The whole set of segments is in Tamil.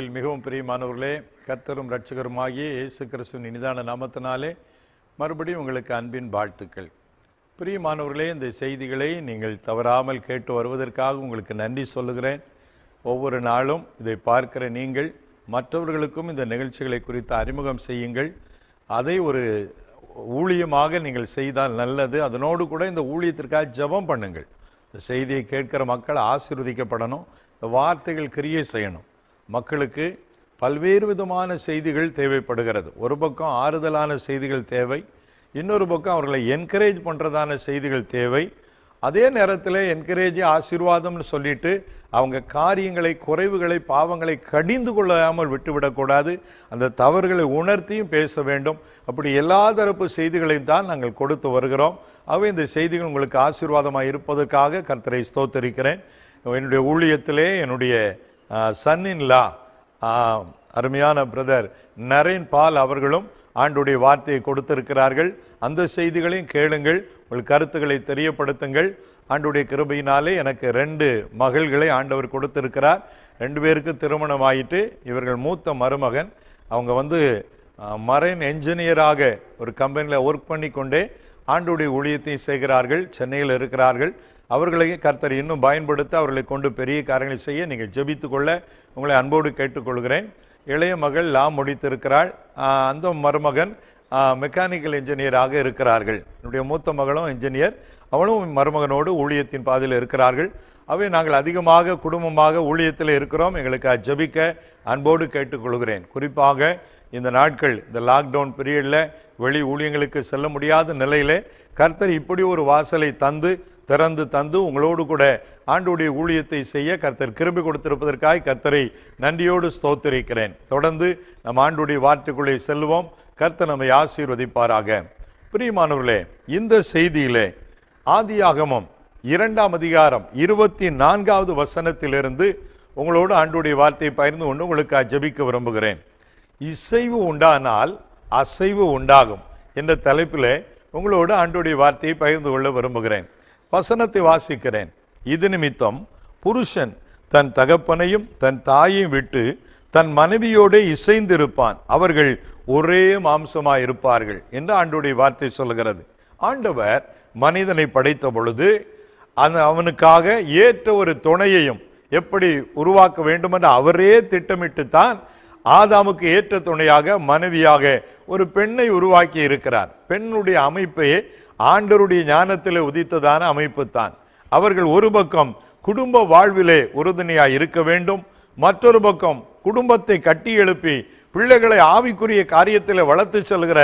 கிறிஸ்துவில் மிகவும் பிரியமானவர்களே கர்த்தரும் ரட்சகருமாகிய இயேசு கிறிஸ்துவின் இனிதான நாமத்தினாலே மறுபடியும் உங்களுக்கு அன்பின் வாழ்த்துக்கள் பிரியமானவர்களே இந்த செய்திகளை நீங்கள் தவறாமல் கேட்டு வருவதற்காக உங்களுக்கு நன்றி சொல்லுகிறேன் ஒவ்வொரு நாளும் இதை பார்க்கிற நீங்கள் மற்றவர்களுக்கும் இந்த நிகழ்ச்சிகளை குறித்து அறிமுகம் செய்யுங்கள் அதை ஒரு ஊழியமாக நீங்கள் செய்தால் நல்லது அதனோடு கூட இந்த ஊழியத்திற்காக ஜபம் பண்ணுங்கள் இந்த செய்தியை கேட்கிற மக்கள் ஆசீர்வதிக்கப்படணும் வார்த்தைகள் கிரியே செய்யணும் மக்களுக்கு பல்வேறு விதமான செய்திகள் தேவைப்படுகிறது ஒரு பக்கம் ஆறுதலான செய்திகள் தேவை இன்னொரு பக்கம் அவர்களை என்கரேஜ் பண்ணுறதான செய்திகள் தேவை அதே நேரத்தில் என்கரேஜ் ஆசீர்வாதம்னு சொல்லிட்டு அவங்க காரியங்களை குறைவுகளை பாவங்களை கடிந்து கொள்ளாமல் விட்டுவிடக்கூடாது அந்த தவறுகளை உணர்த்தியும் பேச வேண்டும் அப்படி எல்லா தரப்பு செய்திகளையும் தான் நாங்கள் கொடுத்து வருகிறோம் அவை இந்த செய்திகள் உங்களுக்கு ஆசீர்வாதமாக இருப்பதற்காக கர்த்தரை ஸ்தோத்தரிக்கிறேன் என்னுடைய ஊழியத்திலே என்னுடைய சன்னின் லா அருமையான பிரதர் நரேன் பால் அவர்களும் ஆண்டுடைய வார்த்தையை கொடுத்திருக்கிறார்கள் அந்த செய்திகளையும் கேளுங்கள் உங்கள் கருத்துக்களை தெரியப்படுத்துங்கள் ஆண்டுடைய கிருபையினாலே எனக்கு ரெண்டு மகள்களை ஆண்டவர் கொடுத்திருக்கிறார் ரெண்டு பேருக்கு திருமணம் ஆயிட்டு இவர்கள் மூத்த மருமகன் அவங்க வந்து மரைன் என்ஜினியராக ஒரு கம்பெனியில் ஒர்க் பண்ணி கொண்டே ஆண்டுடைய ஊழியத்தை செய்கிறார்கள் சென்னையில் இருக்கிறார்கள் அவர்களை கர்த்தர் இன்னும் பயன்படுத்த அவர்களை கொண்டு பெரிய காரியங்களை செய்ய நீங்கள் ஜெபித்துக்கொள்ள உங்களை அன்போடு கேட்டுக்கொள்கிறேன் இளைய மகள் லா முடித்திருக்கிறாள் அந்த மருமகன் மெக்கானிக்கல் இன்ஜினியராக இருக்கிறார்கள் என்னுடைய மூத்த மகளும் இன்ஜினியர் அவளும் மருமகனோடு ஊழியத்தின் பாதையில் இருக்கிறார்கள் அவை நாங்கள் அதிகமாக குடும்பமாக ஊழியத்தில் இருக்கிறோம் எங்களுக்கு ஜபிக்க அன்போடு கேட்டுக்கொள்கிறேன் குறிப்பாக இந்த நாட்கள் இந்த லாக்டவுன் பீரியடில் வெளி ஊழியங்களுக்கு செல்ல முடியாத நிலையிலே கர்த்தர் இப்படி ஒரு வாசலை தந்து திறந்து தந்து உங்களோடு கூட ஆண்டுடைய ஊழியத்தை செய்ய கர்த்தர் கிருபி கொடுத்திருப்பதற்காக கர்த்தரை நன்றியோடு ஸ்தோத்திருக்கிறேன் தொடர்ந்து நம் ஆண்டுடைய வார்த்தைக்குள்ளே செல்வோம் கர்த்தர் நம்மை ஆசீர்வதிப்பாராக பிரியமானவர்களே இந்த செய்தியிலே ஆதியாகமம் இரண்டாம் அதிகாரம் இருபத்தி நான்காவது வசனத்திலிருந்து உங்களோடு ஆண்டுடைய வார்த்தையை பகிர்ந்து கொண்டு உங்களுக்கு ஜபிக்க விரும்புகிறேன் இசைவு உண்டானால் அசைவு உண்டாகும் என்ற தலைப்பில் உங்களோடு ஆண்டுடைய வார்த்தையை பகிர்ந்து கொள்ள விரும்புகிறேன் வசனத்தை வாசிக்கிறேன் இது நிமித்தம் புருஷன் தன் தகப்பனையும் தன் தாயையும் விட்டு தன் மனைவியோடு இசைந்திருப்பான் அவர்கள் ஒரே மாம்சமாக இருப்பார்கள் என்று ஆண்டுடைய வார்த்தை சொல்கிறது ஆண்டவர் மனிதனை படைத்த பொழுது அந்த அவனுக்காக ஏற்ற ஒரு துணையையும் எப்படி உருவாக்க வேண்டுமென்று அவரே திட்டமிட்டு தான் ஆதாமுக்கு ஏற்ற துணையாக மனைவியாக ஒரு பெண்ணை உருவாக்கி இருக்கிறார் பெண்ணுடைய அமைப்பையே ஆண்டருடைய ஞானத்தில் உதித்ததான அமைப்பு தான் அவர்கள் ஒரு பக்கம் குடும்ப வாழ்விலே உறுதுணையாக இருக்க வேண்டும் மற்றொரு பக்கம் குடும்பத்தை கட்டி எழுப்பி பிள்ளைகளை ஆவிக்குரிய காரியத்தில் வளர்த்து செல்கிற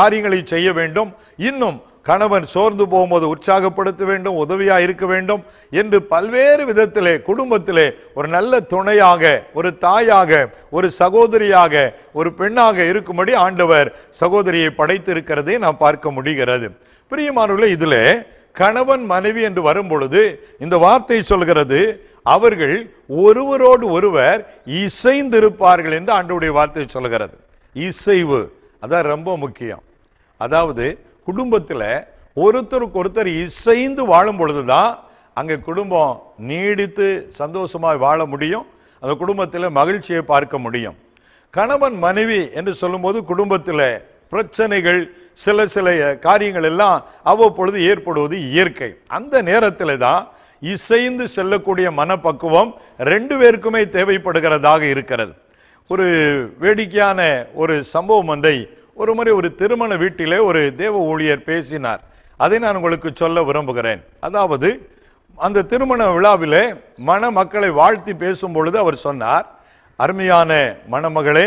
காரியங்களை செய்ய வேண்டும் இன்னும் கணவன் சோர்ந்து போகும்போது உற்சாகப்படுத்த வேண்டும் உதவியாக இருக்க வேண்டும் என்று பல்வேறு விதத்திலே குடும்பத்திலே ஒரு நல்ல துணையாக ஒரு தாயாக ஒரு சகோதரியாக ஒரு பெண்ணாக இருக்கும்படி ஆண்டவர் சகோதரியை படைத்திருக்கிறதை நாம் பார்க்க முடிகிறது பிரியமானவர்களே இதில் கணவன் மனைவி என்று வரும்பொழுது இந்த வார்த்தை சொல்கிறது அவர்கள் ஒருவரோடு ஒருவர் இசைந்திருப்பார்கள் என்று ஆண்டவுடைய வார்த்தை சொல்கிறது இசைவு அதான் ரொம்ப முக்கியம் அதாவது குடும்பத்தில் ஒருத்தருக்கு ஒருத்தர் இசைந்து வாழும் பொழுது தான் அங்கே குடும்பம் நீடித்து சந்தோஷமாக வாழ முடியும் அந்த குடும்பத்தில் மகிழ்ச்சியை பார்க்க முடியும் கணவன் மனைவி என்று சொல்லும்போது குடும்பத்தில் பிரச்சனைகள் சில சில காரியங்கள் எல்லாம் அவ்வப்பொழுது ஏற்படுவது இயற்கை அந்த நேரத்தில் தான் இசைந்து செல்லக்கூடிய மனப்பக்குவம் ரெண்டு பேருக்குமே தேவைப்படுகிறதாக இருக்கிறது ஒரு வேடிக்கையான ஒரு சம்பவம் ஒன்றை ஒரு முறை ஒரு திருமண வீட்டிலே ஒரு தேவ ஊழியர் பேசினார் அதை நான் உங்களுக்கு சொல்ல விரும்புகிறேன் அதாவது அந்த திருமண விழாவிலே மணமக்களை வாழ்த்தி பேசும் பொழுது அவர் சொன்னார் அருமையான மணமகளே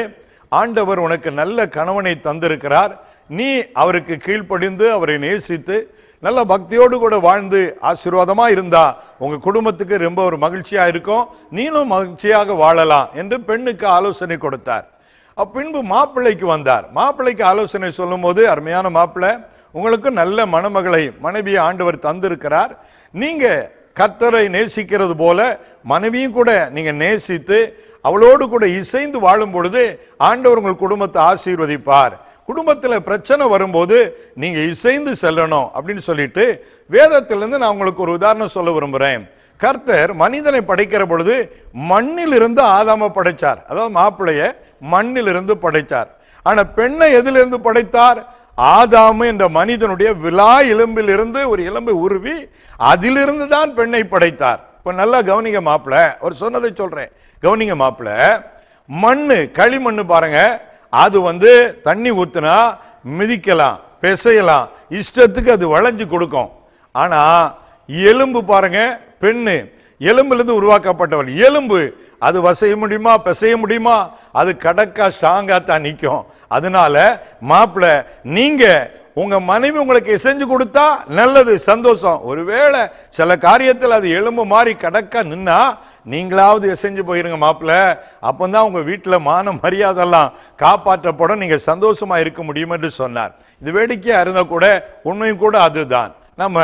ஆண்டவர் உனக்கு நல்ல கணவனை தந்திருக்கிறார் நீ அவருக்கு கீழ்ப்படிந்து அவரை நேசித்து நல்ல பக்தியோடு கூட வாழ்ந்து ஆசீர்வாதமாக இருந்தா உங்கள் குடும்பத்துக்கு ரொம்ப ஒரு மகிழ்ச்சியாக இருக்கும் நீனும் மகிழ்ச்சியாக வாழலாம் என்று பெண்ணுக்கு ஆலோசனை கொடுத்தார் பின்பு மாப்பிள்ளைக்கு வந்தார் மாப்பிள்ளைக்கு ஆலோசனை சொல்லும் போது அருமையான மாப்பிள்ளை உங்களுக்கு நல்ல மணமகளை மனைவியை ஆண்டவர் தந்திருக்கிறார் நீங்கள் கர்த்தரை நேசிக்கிறது போல மனைவியும் கூட நீங்கள் நேசித்து அவளோடு கூட இசைந்து வாழும் பொழுது ஆண்டவர் உங்கள் குடும்பத்தை ஆசீர்வதிப்பார் குடும்பத்தில் பிரச்சனை வரும்போது நீங்கள் இசைந்து செல்லணும் அப்படின்னு சொல்லிட்டு வேதத்திலிருந்து நான் உங்களுக்கு ஒரு உதாரணம் சொல்ல விரும்புகிறேன் கர்த்தர் மனிதனை படைக்கிற பொழுது மண்ணிலிருந்து ஆதாம படைத்தார் அதாவது மாப்பிள்ளையை மண்ணிலிருந்து படைத்தார் ஆனால் பெண்ணை எதிலிருந்து படைத்தார் ஆதாமு என்ற மனிதனுடைய விழா எலும்பிலிருந்து ஒரு எலும்பை உருவி அதிலிருந்து தான் பெண்ணை படைத்தார் இப்போ நல்லா கவனிங்க மாப்பிள்ள ஒரு சொன்னதை சொல்கிறேன் கவனிங்க மாப்பிள்ள மண் களிமண் பாருங்க அது வந்து தண்ணி ஊற்றுனா மிதிக்கலாம் பிசையலாம் இஷ்டத்துக்கு அது வளைஞ்சு கொடுக்கும் ஆனால் எலும்பு பாருங்க பெண்ணு எலும்பிலிருந்து உருவாக்கப்பட்டவள் எலும்பு அது வசைய முடியுமா பிசைய முடியுமா அது கடக்கா ஸ்ட்ராங்காக தான் நிற்கும் அதனால மாப்பிள்ள நீங்கள் உங்கள் மனைவி உங்களுக்கு செஞ்சு கொடுத்தா நல்லது சந்தோஷம் ஒருவேளை சில காரியத்தில் அது எலும்பு மாதிரி கடக்க நின்னா நீங்களாவது செஞ்சு போயிருங்க மாப்பிள்ள அப்போ தான் உங்கள் வீட்டில் மான எல்லாம் காப்பாற்றப்படும் நீங்கள் சந்தோஷமாக இருக்க முடியும் என்று சொன்னார் இது வேடிக்கையாக இருந்தால் கூட உண்மையும் கூட அதுதான் நம்ம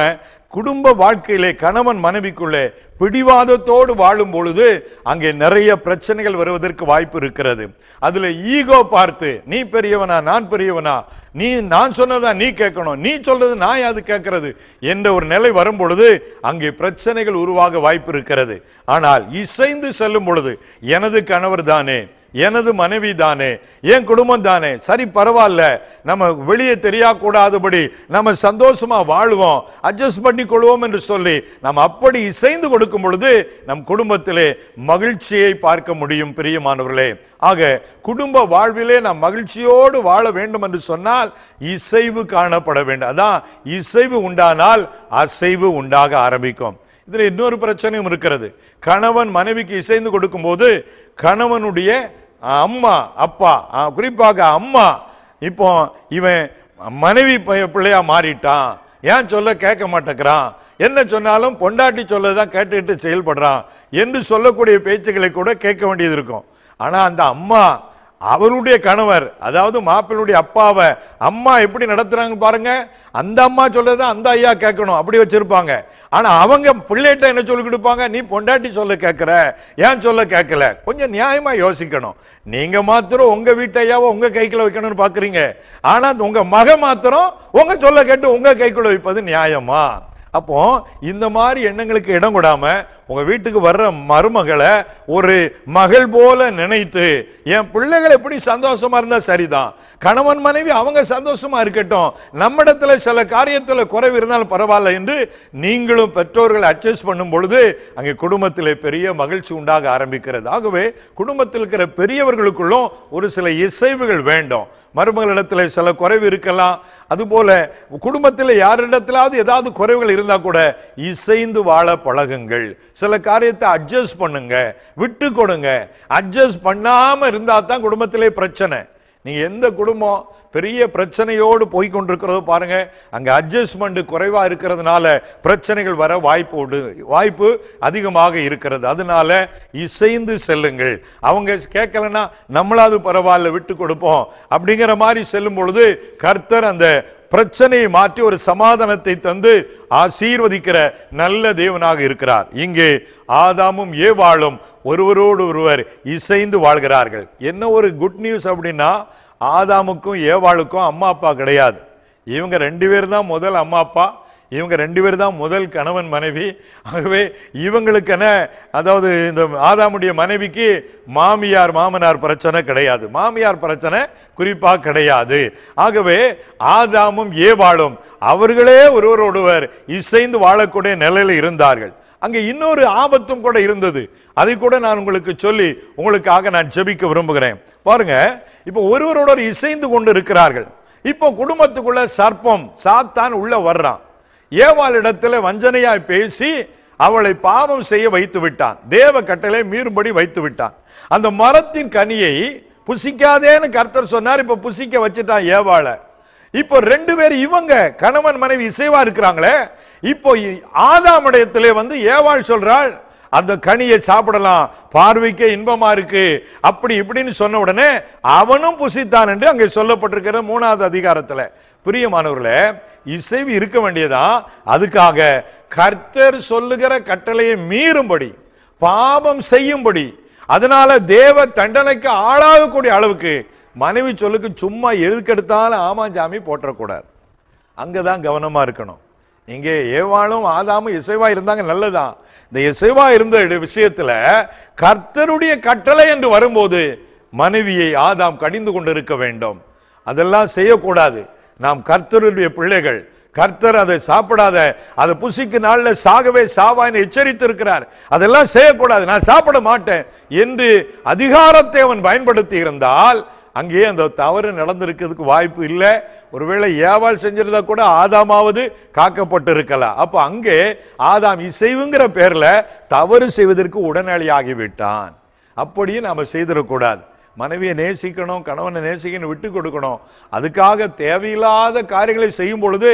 குடும்ப வாழ்க்கையிலே கணவன் மனைவிக்குள்ளே பிடிவாதத்தோடு வாழும் பொழுது அங்கே நிறைய பிரச்சனைகள் வருவதற்கு வாய்ப்பு இருக்கிறது அதில் ஈகோ பார்த்து நீ பெரியவனா நான் பெரியவனா நீ நான் சொன்னதா நீ கேட்கணும் நீ சொல்றது நான் யாவது கேட்கறது என்ற ஒரு நிலை வரும் பொழுது அங்கே பிரச்சனைகள் உருவாக வாய்ப்பு இருக்கிறது ஆனால் இசைந்து செல்லும் பொழுது எனது கணவர் தானே எனது மனைவி தானே என் குடும்பம் தானே சரி பரவாயில்ல நம்ம வெளியே தெரியக்கூடாதபடி நம்ம சந்தோஷமா வாழ்வோம் அட்ஜஸ்ட் பண்ணி கொள்வோம் என்று சொல்லி நாம் அப்படி இசைந்து கொடுக்கும் பொழுது நம் குடும்பத்திலே மகிழ்ச்சியை பார்க்க முடியும் பிரியமானவர்களே ஆக குடும்ப வாழ்விலே நாம் மகிழ்ச்சியோடு வாழ வேண்டும் என்று சொன்னால் இசைவு காணப்பட வேண்டும் அதான் இசைவு உண்டானால் அசைவு உண்டாக ஆரம்பிக்கும் இதில் இன்னொரு பிரச்சனையும் இருக்கிறது கணவன் மனைவிக்கு இசைந்து கொடுக்கும்போது கணவனுடைய அம்மா அப்பா குறிப்பாக அம்மா இப்போ இவன் மனைவி பிள்ளையா மாறிட்டான் ஏன் சொல்ல கேட்க மாட்டேங்கிறான் என்ன சொன்னாலும் பொண்டாட்டி சொல்லதான் கேட்டுட்டு செயல்படுறான் என்று சொல்லக்கூடிய பேச்சுக்களை கூட கேட்க வேண்டியது இருக்கும் ஆனால் அந்த அம்மா அவருடைய கணவர் அதாவது மாப்பிள்ளுடைய அப்பாவை அம்மா எப்படி நடத்துறாங்க பாருங்க அந்த அம்மா சொல்றத அந்த ஐயா கேட்கணும் அப்படி வச்சிருப்பாங்க ஆனா அவங்க பிள்ளைகிட்ட என்ன சொல்லி கொடுப்பாங்க நீ பொண்டாட்டி சொல்ல கேட்கற ஏன் சொல்ல கேட்கல கொஞ்சம் நியாயமா யோசிக்கணும் நீங்க மாத்திரம் உங்க வீட்டை ஐயாவை உங்க கைக்குள்ள வைக்கணும்னு பாக்குறீங்க ஆனா உங்க மக மாத்திரம் உங்க சொல்ல கேட்டு உங்க கைக்குள்ள வைப்பது நியாயமா அப்போ இந்த மாதிரி எண்ணங்களுக்கு இடம் கொடாம உங்க வீட்டுக்கு வர்ற மருமகளை ஒரு மகள் போல நினைத்து என் பிள்ளைகள் எப்படி சந்தோஷமா இருந்தா சரிதான் கணவன் மனைவி அவங்க சந்தோஷமா இருக்கட்டும் நம்மிடத்துல சில காரியத்தில் குறைவு இருந்தாலும் பரவாயில்ல என்று நீங்களும் பெற்றோர்கள் அட்ஜஸ்ட் பண்ணும் பொழுது அங்கே குடும்பத்தில் பெரிய மகிழ்ச்சி உண்டாக ஆரம்பிக்கிறது ஆகவே குடும்பத்தில் இருக்கிற பெரியவர்களுக்குள்ளும் ஒரு சில இசைவுகள் வேண்டும் மருமகளிடத்தில் சில குறைவு இருக்கலாம் அதுபோல் குடும்பத்தில் யாரிடத்திலாவது ஏதாவது குறைவுகள் இருந்தால் கூட இசைந்து வாழ பழகுங்கள் சில காரியத்தை அட்ஜஸ்ட் பண்ணுங்க விட்டு கொடுங்க அட்ஜஸ்ட் பண்ணாமல் இருந்தால் தான் குடும்பத்திலே பிரச்சனை நீங்கள் எந்த குடும்பம் பெரிய பிரச்சனையோடு போய் கொண்டிருக்கிறதோ பாருங்கள் அங்கே அட்ஜஸ்ட்மெண்ட் குறைவாக இருக்கிறதுனால பிரச்சனைகள் வர வாய்ப்பு வாய்ப்பு அதிகமாக இருக்கிறது அதனால இசைந்து செல்லுங்கள் அவங்க கேட்கலன்னா நம்மளாவது பரவாயில்ல விட்டு கொடுப்போம் அப்படிங்கிற மாதிரி செல்லும் பொழுது கர்த்தர் அந்த பிரச்சனையை மாற்றி ஒரு சமாதானத்தை தந்து ஆசீர்வதிக்கிற நல்ல தேவனாக இருக்கிறார் இங்கே ஆதாமும் ஏவாளும் ஒருவரோடு ஒருவர் இசைந்து வாழ்கிறார்கள் என்ன ஒரு குட் நியூஸ் அப்படின்னா ஆதாமுக்கும் ஏவாளுக்கும் அம்மா அப்பா கிடையாது இவங்க ரெண்டு பேர் தான் முதல் அம்மா அப்பா இவங்க ரெண்டு பேர் தான் முதல் கணவன் மனைவி ஆகவே இவங்களுக்கென அதாவது இந்த ஆதாமுடைய மனைவிக்கு மாமியார் மாமனார் பிரச்சனை கிடையாது மாமியார் பிரச்சனை குறிப்பாக கிடையாது ஆகவே ஆதாமும் ஏவாளும் அவர்களே ஒருவரோடுவர் இசைந்து வாழக்கூடிய நிலையில் இருந்தார்கள் அங்கே இன்னொரு ஆபத்தும் கூட இருந்தது அதை கூட நான் உங்களுக்கு சொல்லி உங்களுக்காக நான் ஜெபிக்க விரும்புகிறேன் பாருங்க இப்போ ஒருவரோட இசைந்து கொண்டு இருக்கிறார்கள் இப்போ குடும்பத்துக்குள்ள சர்ப்பம் சாத்தான் உள்ள வர்றான் ஏவாளிடத்தில் வஞ்சனையாய் பேசி அவளை பாவம் செய்ய வைத்து விட்டான் தேவ கட்டளை மீறும்படி வைத்து விட்டான் அந்த மரத்தின் கனியை புசிக்காதேன்னு கர்த்தர் சொன்னார் இப்போ புசிக்க வச்சுட்டான் ஏவாளை இப்போ ரெண்டு பேர் இவங்க கணவன் மனைவி இசைவா இருக்கிறாங்களே இப்போ ஆதாமுடையத்திலே வந்து ஏவாள் சொல்றாள் அந்த கனியை சாப்பிடலாம் பார்வைக்கே இன்பமா இருக்கு அப்படி இப்படின்னு சொன்ன உடனே அவனும் புசித்தான் என்று அங்கே சொல்லப்பட்டிருக்கிற மூணாவது அதிகாரத்தில் பிரியமானவர்களே இசைவு இருக்க வேண்டியதான் அதுக்காக கர்த்தர் சொல்லுகிற கட்டளையை மீறும்படி பாவம் செய்யும்படி அதனால தேவ தண்டனைக்கு ஆளாகக்கூடிய அளவுக்கு மனைவி சொல்லுக்கு சும்மா ஆமா ஆமாஞ்சாமி போட்டக்கூடாது அங்கே தான் கவனமாக இருக்கணும் இங்கே ஏவாளும் ஆதாமும் இசைவா இருந்தாங்க நல்லதான் இந்த இசைவா இருந்த விஷயத்தில் கர்த்தருடைய கட்டளை என்று வரும்போது மனைவியை ஆதாம் கடிந்து கொண்டிருக்க வேண்டும் அதெல்லாம் செய்யக்கூடாது நாம் கர்த்தருடைய பிள்ளைகள் கர்த்தர் அதை சாப்பிடாத அதை புசிக்கு நாளில் சாகவே சாவான்னு எச்சரித்திருக்கிறார் அதெல்லாம் செய்யக்கூடாது நான் சாப்பிட மாட்டேன் என்று அதிகாரத்தை அவன் பயன்படுத்தி இருந்தால் அங்கேயே அந்த தவறு நடந்திருக்கிறதுக்கு வாய்ப்பு இல்லை ஒருவேளை ஏவாள் செஞ்சிருந்தா கூட ஆதாமாவது காக்கப்பட்டு இருக்கலாம் அப்போ அங்கே ஆதாம் இசைவுங்கிற பேரில் தவறு செய்வதற்கு உடனடியாகிவிட்டான் அப்படியே நாம் செய்திடக்கூடாது மனைவியை நேசிக்கணும் கணவனை நேசிக்கணும் விட்டு கொடுக்கணும் அதுக்காக தேவையில்லாத காரியங்களை செய்யும் பொழுது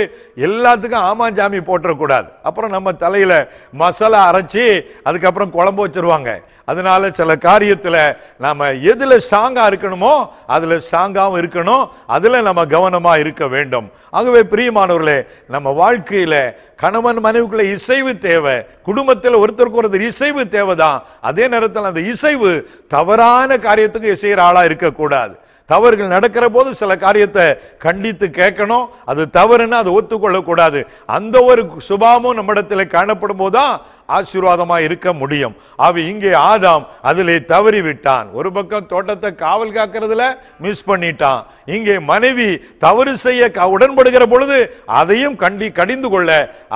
எல்லாத்துக்கும் ஆமா ஜாமி போட்டுறக்கூடாது அப்புறம் நம்ம தலையில் மசாலா அரைச்சி அதுக்கப்புறம் குழம்பு வச்சுருவாங்க அதனால சில காரியத்தில் நாம் எதில் ஸ்ட்ராங்காக இருக்கணுமோ அதில் ஸ்ட்ராங்காகவும் இருக்கணும் அதில் நம்ம கவனமாக இருக்க வேண்டும் ஆகவே பிரியமானவர்களே நம்ம வாழ்க்கையில் கணவன் மனைவிக்குள்ள இசைவு தேவை குடும்பத்தில் ஒருத்தருக்கு ஒருத்தர் இசைவு தேவை தான் அதே நேரத்தில் அந்த இசைவு தவறான காரியத்துக்கு இசை செய்கிற ஆளாக இருக்கக்கூடாது தவறுகள் நடக்கிற போது சில காரியத்தை கண்டித்து கேட்கணும் அது தவறுன்னு அதை ஒத்துக்கொள்ளக்கூடாது அந்த ஒரு சுபாமும் நம்மிடத்தில் காணப்படும் போதுதான் ஆசீர்வாதமாக இருக்க முடியும் அவ இங்கே ஆதாம் அதிலே தவறி விட்டான் ஒரு பக்கம் தோட்டத்தை காவல் காக்கிறதுல மிஸ் பண்ணிட்டான் இங்கே மனைவி தவறு செய்ய உடன்படுகிற பொழுது அதையும் கண்டி கடிந்து கொள்ள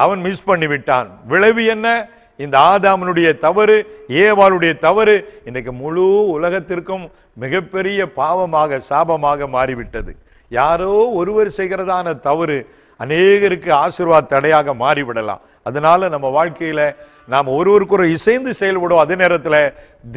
அவன் மிஸ் பண்ணிவிட்டான் விளைவு என்ன இந்த ஆதாமனுடைய தவறு ஏவாளுடைய தவறு இன்றைக்கு முழு உலகத்திற்கும் மிகப்பெரிய பாவமாக சாபமாக மாறிவிட்டது யாரோ ஒருவர் செய்கிறதான தவறு அநேகருக்கு ஆசீர்வாத தடையாக மாறிவிடலாம் அதனால நம்ம வாழ்க்கையில் நாம் ஒருவருக்கொரு இசைந்து செயல்படும் அதே நேரத்தில்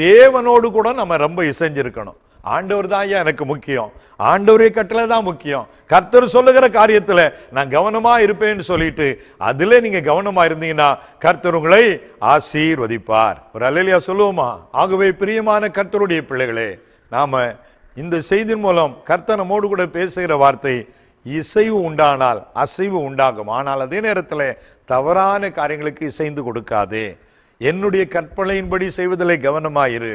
தேவனோடு கூட நம்ம ரொம்ப இசைஞ்சிருக்கணும் ஆண்டவர் தான் ஐயா எனக்கு முக்கியம் ஆண்டவரே கட்டளை தான் முக்கியம் கர்த்தர் சொல்லுகிற காரியத்தில் நான் கவனமாக இருப்பேன்னு சொல்லிட்டு அதில் நீங்கள் கவனமாக இருந்தீங்கன்னா கர்த்தர் உங்களை ஆசீர்வதிப்பார் ஒரு அலையிலியா சொல்லுவோமா ஆகவே பிரியமான கர்த்தருடைய பிள்ளைகளே நாம் இந்த செய்தியின் மூலம் கர்த்தர் நம்மோடு கூட பேசுகிற வார்த்தை இசைவு உண்டானால் அசைவு உண்டாகும் ஆனால் அதே நேரத்தில் தவறான காரியங்களுக்கு இசைந்து கொடுக்காதே என்னுடைய கற்பனையின்படி செய்வதில் கவனமாயிரு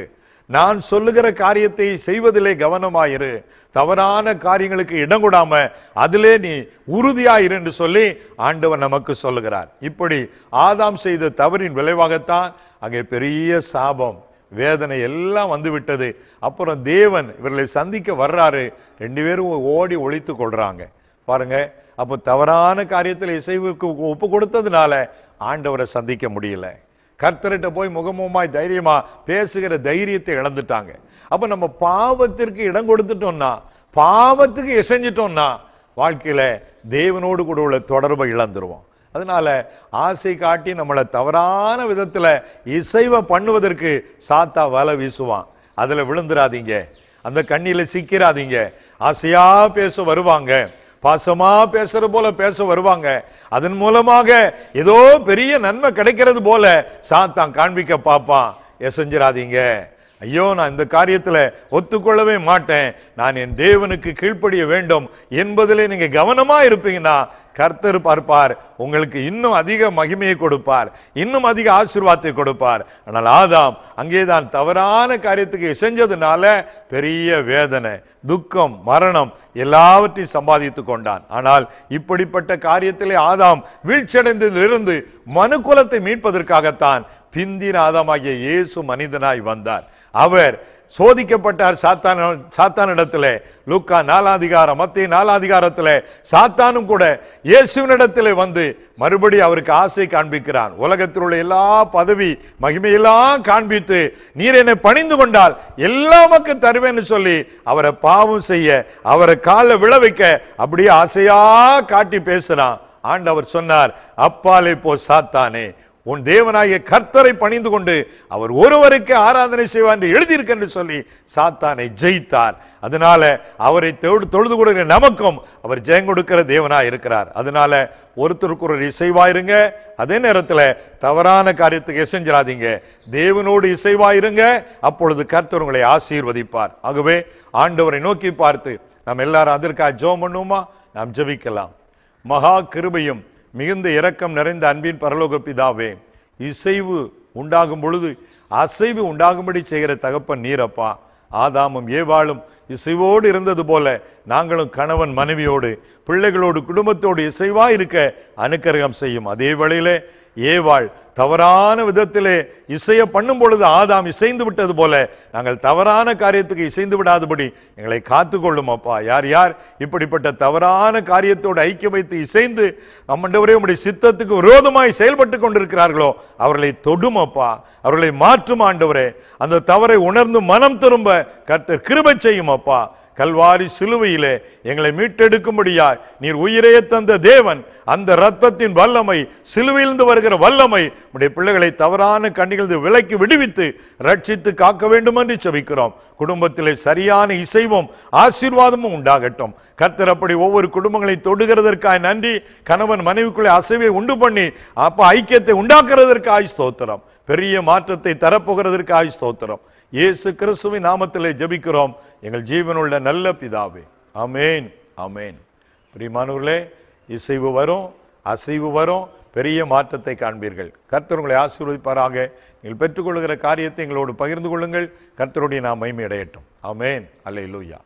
நான் சொல்லுகிற காரியத்தை செய்வதிலே கவனமாயிரு தவறான காரியங்களுக்கு இடம் கூடாம அதிலே நீ உறுதியாயிரு என்று சொல்லி ஆண்டவர் நமக்கு சொல்லுகிறார் இப்படி ஆதாம் செய்த தவறின் விளைவாகத்தான் அங்கே பெரிய சாபம் வேதனை எல்லாம் வந்துவிட்டது அப்புறம் தேவன் இவர்களை சந்திக்க வர்றாரு ரெண்டு பேரும் ஓடி ஒழித்து கொள்றாங்க பாருங்க அப்போ தவறான காரியத்தில் இசைவுக்கு ஒப்பு கொடுத்ததுனால ஆண்டவரை சந்திக்க முடியல கர்த்தர்கிட்ட போய் முகமுகமாய் தைரியமாக பேசுகிற தைரியத்தை இழந்துட்டாங்க அப்போ நம்ம பாவத்திற்கு இடம் கொடுத்துட்டோம்னா பாவத்துக்கு இசைஞ்சிட்டோம்னா வாழ்க்கையில் தேவனோடு கூட உள்ள தொடர்பை இழந்துருவோம் அதனால் ஆசை காட்டி நம்மளை தவறான விதத்தில் இசைவை பண்ணுவதற்கு சாத்தா வலை வீசுவான் அதில் விழுந்துடாதீங்க அந்த கண்ணியில் சிக்கிறாதீங்க ஆசையாக பேச வருவாங்க பாசமா பேசுற போல பேச வருவாங்க அதன் மூலமாக ஏதோ பெரிய நன்மை கிடைக்கிறது போல சாத்தான் காண்பிக்க பார்ப்பான் எசஞ்சிராதீங்க ஐயோ நான் இந்த காரியத்தில் ஒத்துக்கொள்ளவே மாட்டேன் நான் என் தேவனுக்கு கீழ்ப்படிய வேண்டும் என்பதில் நீங்கள் கவனமாக இருப்பீங்கன்னா கர்த்தர் பார்ப்பார் உங்களுக்கு இன்னும் அதிக மகிமையை கொடுப்பார் இன்னும் அதிக ஆசிர்வாதத்தை கொடுப்பார் ஆனால் ஆதாம் அங்கேதான் தவறான காரியத்துக்கு இசைஞ்சதுனால பெரிய வேதனை துக்கம் மரணம் எல்லாவற்றையும் சம்பாதித்து கொண்டான் ஆனால் இப்படிப்பட்ட காரியத்திலே ஆதாம் வீழ்ச்சியடைந்ததிலிருந்து குலத்தை மீட்பதற்காகத்தான் பிந்தின ஆதமாகிய இயேசு மனிதனாய் வந்தார் அவர் சோதிக்கப்பட்டார் சாத்தான சாத்தானிடத்தில் லூக்கா நாலாதிகாரம் மத்திய நாலாதிகாரத்தில் சாத்தானும் கூட இயேசுவினிடத்தில் வந்து மறுபடி அவருக்கு ஆசை காண்பிக்கிறான் உலகத்தில் உள்ள எல்லா பதவி மகிமையெல்லாம் காண்பித்து நீர் என்னை பணிந்து கொண்டால் எல்லா மக்கள் தருவேன்னு சொல்லி அவரை பாவம் செய்ய அவரை காலில் விளைவிக்க அப்படியே ஆசையாக காட்டி பேசுகிறான் ஆண்டவர் சொன்னார் அப்பாலே போ சாத்தானே உன் தேவனாகிய கர்த்தரை பணிந்து கொண்டு அவர் ஒருவருக்கு ஆராதனை செய்வார் என்று எழுதியிருக்க என்று சொல்லி சாத்தானை ஜெயித்தார் அதனால அவரை தொழுது தொழுது கொடுக்கிற நமக்கும் அவர் ஜெயம் கொடுக்கிற தேவனாக இருக்கிறார் அதனால ஒருத்தருக்கு ஒரு இசைவாயிருங்க அதே நேரத்தில் தவறான காரியத்துக்கு இசைஞ்சிடாதீங்க தேவனோடு இசைவாயிருங்க அப்பொழுது கர்த்தர் உங்களை ஆசீர்வதிப்பார் ஆகவே ஆண்டவரை நோக்கி பார்த்து நாம் எல்லாரும் அதற்காக ஜோம் பண்ணுவோமா நாம் ஜபிக்கலாம் மகா கிருபையும் மிகுந்த இரக்கம் நிறைந்த அன்பின் பரலோக பிதாவே இசைவு உண்டாகும் பொழுது அசைவு உண்டாகும்படி செய்கிற தகப்பன் நீரப்பா ஆதாமும் ஏவாளும் இசைவோடு இருந்தது போல நாங்களும் கணவன் மனைவியோடு பிள்ளைகளோடு குடும்பத்தோடு இசைவா இருக்க அனுக்கரகம் செய்யும் அதே வேளையிலே ஏவாள் தவறான விதத்திலே இசைய பண்ணும் பொழுது ஆதாம் இசைந்து விட்டது போல நாங்கள் தவறான காரியத்துக்கு இசைந்து விடாதபடி எங்களை காத்துக்கொள்ளும் அப்பா யார் யார் இப்படிப்பட்ட தவறான காரியத்தோடு ஐக்கிய வைத்து இசைந்து நம்மண்டவரே உடைய சித்தத்துக்கு விரோதமாய் செயல்பட்டு கொண்டிருக்கிறார்களோ அவர்களை தொடும் அப்பா அவர்களை மாற்றும் ஆண்டவரே அந்த தவறை உணர்ந்து மனம் திரும்ப கர்த்தர் கிருபை செய்யும் அப்பா கல்வாரி சிலுவையிலே எங்களை மீட்டெடுக்கும்படியாய் நீர் உயிரே தந்த தேவன் அந்த இரத்தத்தின் வல்லமை சிலுவையிலிருந்து வருகிற வல்லமை உடைய பிள்ளைகளை தவறான கண்ணிகளிருந்து விலக்கி விடுவித்து ரட்சித்து காக்க வேண்டும் என்று செபிக்கிறோம் குடும்பத்திலே சரியான இசைவும் ஆசீர்வாதமும் உண்டாகட்டும் கர்த்தர் அப்படி ஒவ்வொரு குடும்பங்களை தொடுகிறதற்காய் நன்றி கணவன் மனைவிக்குள்ளே அசைவை உண்டு பண்ணி அப்ப ஐக்கியத்தை உண்டாக்குறதற்காய் ஸ்தோத்திரம் பெரிய மாற்றத்தை தரப்போகிறதற்காய் ஸ்தோத்திரம் இயேசு கிறிஸ்துவின் நாமத்திலே ஜபிக்கிறோம் எங்கள் ஜீவனுள்ள நல்ல பிதாவே அமேன் அமேன் பிரியமானவர்களே இசைவு வரும் அசைவு வரும் பெரிய மாற்றத்தை காண்பீர்கள் கர்த்தர் உங்களை ஆசீர்வதிப்பாராக நீங்கள் பெற்றுக்கொள்கிற காரியத்தை எங்களோடு பகிர்ந்து கொள்ளுங்கள் கர்த்தருடைய நாம் மைமையடையட்டும் அமேன் அல்ல இல்லையா